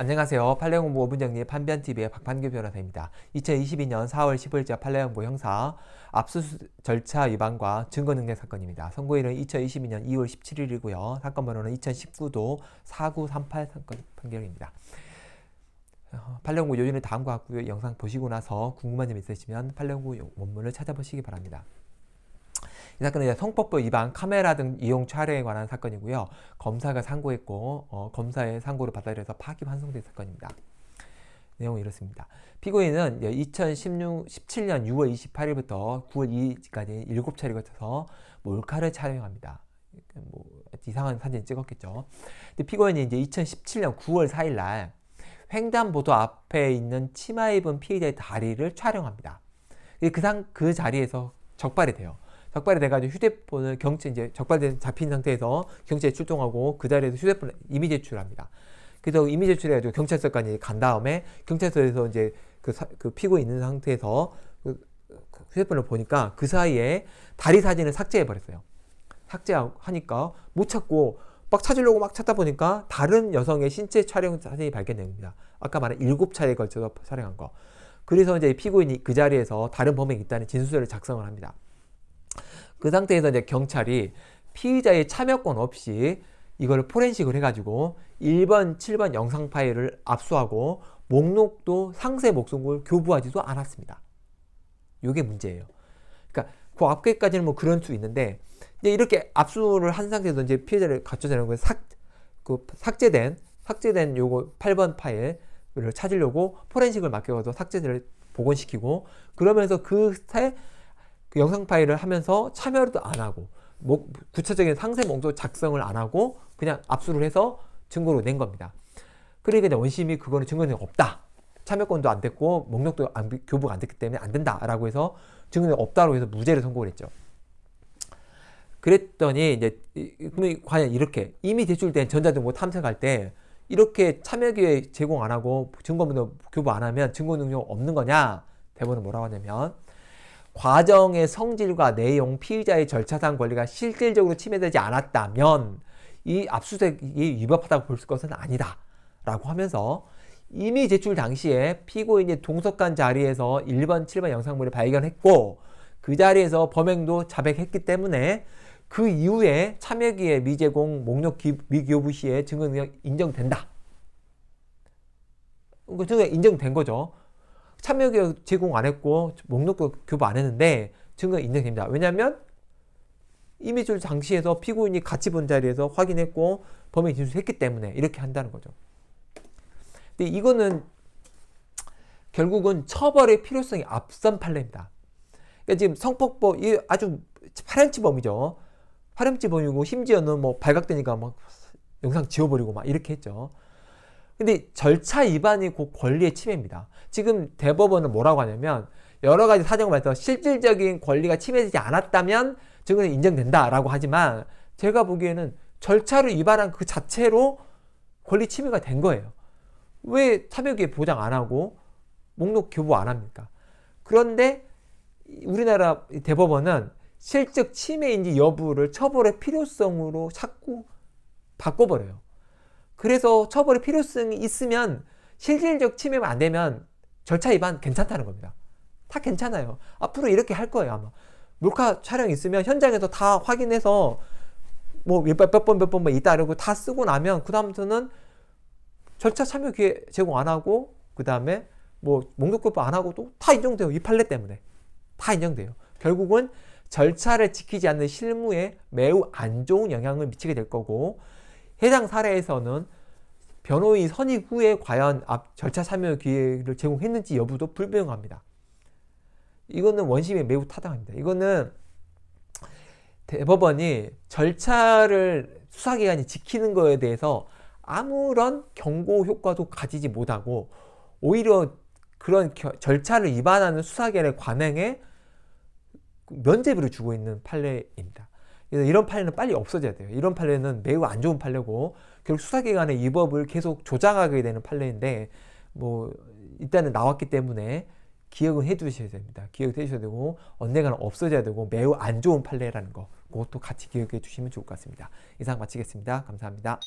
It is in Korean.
안녕하세요. 판례공부 5분 정리 판변TV의 박판규 변호사입니다. 2022년 4월 10일자 판례공부 형사 압수수 절차 위반과 증거능력 사건입니다. 선고일은 2022년 2월 17일이고요. 사건 번호는 2019도 4938 사건 판결입니다. 판례공부 요지는 다음과 같고요. 영상 보시고 나서 궁금한 점 있으시면 판례공부 원문을 찾아보시기 바랍니다. 이 사건은 이제 성법부 위반 카메라 등 이용 촬영에 관한 사건이고요. 검사가 상고했고 어, 검사의 상고를 받아들여서 파기환송된 사건입니다. 내용은 이렇습니다. 피고인은 2 0 1 7년 6월 28일부터 9월 2일까지 7차례 걸쳐서 몰카를 촬영합니다. 그러니까 뭐 이상한 사진 찍었겠죠. 근데 피고인이 이제 2017년 9월 4일 날 횡단보도 앞에 있는 치마 입은 피해자의 다리를 촬영합니다. 그, 상, 그 자리에서 적발이 돼요. 적발이 돼가지고 휴대폰을 경체 이제 적발된 잡힌 상태에서 경찰에 출동하고 그 자리에서 휴대폰을 이미 제출합니다. 그래서 이미 제출해가지고 경찰서까지 간 다음에 경찰서에서 이제 그, 사, 그 피고 있는 상태에서 그, 그 휴대폰을 보니까 그 사이에 다리 사진을 삭제해 버렸어요. 삭제하니까 못 찾고 막 찾으려고 막 찾다 보니까 다른 여성의 신체 촬영 사진이 발견됩니다. 아까 말한 일곱 차례에 걸쳐서 촬영한 거. 그래서 이제 피고인이 그 자리에서 다른 범행이 있다는 진술서를 작성을 합니다. 그 상태에서 이제 경찰이 피의자의 참여권 없이 이걸 포렌식을 해가지고 1번, 7번 영상 파일을 압수하고 목록도 상세 목록을 교부하지도 않았습니다. 이게 문제예요. 그러니까 그 앞에까지는 뭐 그럴 수 있는데 이제 이렇게 압수를 한 상태에서 이제 피해자를 갖춰내는 거 삭, 그 삭제된 삭제된 요거 8번 파일을 찾으려고 포렌식을 맡겨가 삭제를 복원시키고 그러면서 그새 그 영상 파일을 하면서 참여도 안 하고 목, 뭐, 구체적인 상세 목록 작성을 안 하고 그냥 압수를 해서 증거로 낸 겁니다. 그러니까 원심이 그거는 증거는 없다. 참여권도 안 됐고 목록도 안, 교부가 안 됐기 때문에 안 된다라고 해서 증거는 없다고 해서 무죄를 선고를 했죠. 그랬더니 이제 그러면 과연 이렇게 이미 제출된 전자정보 탐색할 때 이렇게 참여 기회 제공 안 하고 증거물도 교부 안 하면 증거 능력 없는 거냐? 대법은 뭐라고 하냐면 과정의 성질과 내용, 피의자의 절차상 권리가 실질적으로 침해되지 않았다면 이 압수수색이 위법하다고 볼 것은 아니다. 라고 하면서 이미 제출 당시에 피고인이 동석간 자리에서 1번, 7번 영상물을 발견했고 그 자리에서 범행도 자백했기 때문에 그 이후에 참여기의 미제공 목록 미교부 시에 증거 능력 인정된다. 그 증거 인정된 거죠. 참여교육 제공 안 했고 목록도 교부 안 했는데 증거 인정됩니다. 왜냐하면 임의줄 당시에서 피고인이 같이 본 자리에서 확인했고 범행 진술했기 때문에 이렇게 한다는 거죠. 근데 이거는 결국은 처벌의 필요성이 앞선 판례입니다. 그러니까 지금 성폭법 이 아주 파렴치범이죠. 파렴치범이고 심지어는 뭐 발각되니까 막 영상 지워버리고 막 이렇게 했죠. 근데 절차 위반이 곧 권리의 침해입니다. 지금 대법원은 뭐라고 하냐면 여러 가지 사정을 봐서 실질적인 권리가 침해되지 않았다면 증거는 인정된다라고 하지만 제가 보기에는 절차를 위반한 그 자체로 권리 침해가 된 거예요. 왜참여기에 보장 안 하고 목록 교부 안 합니까? 그런데 우리나라 대법원은 실적 침해인지 여부를 처벌의 필요성으로 자꾸 바꿔버려요. 그래서 처벌의 필요성이 있으면 실질적 침해가 안 되면 절차 위반 괜찮다는 겁니다. 다 괜찮아요. 앞으로 이렇게 할 거예요, 아마. 몰카 촬영 있으면 현장에서 다 확인해서 뭐 몇 번 몇번몇번 몇 뭐 있다 이러고 다 쓰고 나면 그다음부터는 절차 참여 기회 제공 안 하고 그다음에 뭐 목록급부 안 하고 또다 인정돼요. 이 판례 때문에. 다 인정돼요. 결국은 절차를 지키지 않는 실무에 매우 안 좋은 영향을 미치게 될 거고 해당 사례에서는 변호인 선임 후에 과연 앞 절차 참여 기회를 제공했는지 여부도 불명합니다. 이거는 원심에 매우 타당합니다. 이거는 대법원이 절차를 수사기관이 지키는 거에 대해서 아무런 경고 효과도 가지지 못하고 오히려 그런 겨, 절차를 위반하는 수사기관의 관행에 면제비를 주고 있는 판례입니다. 이런 판례는 빨리 없어져야 돼요. 이런 판례는 매우 안 좋은 판례고 결국 수사기관의 위법을 계속 조장하게 되는 판례인데 뭐 일단은 나왔기 때문에 기억은 해두셔야 됩니다. 기억해 주셔야 되고 언젠가는 없어져야 되고 매우 안 좋은 판례라는 거 그것도 같이 기억해 주시면 좋을 것 같습니다. 이상 마치겠습니다. 감사합니다.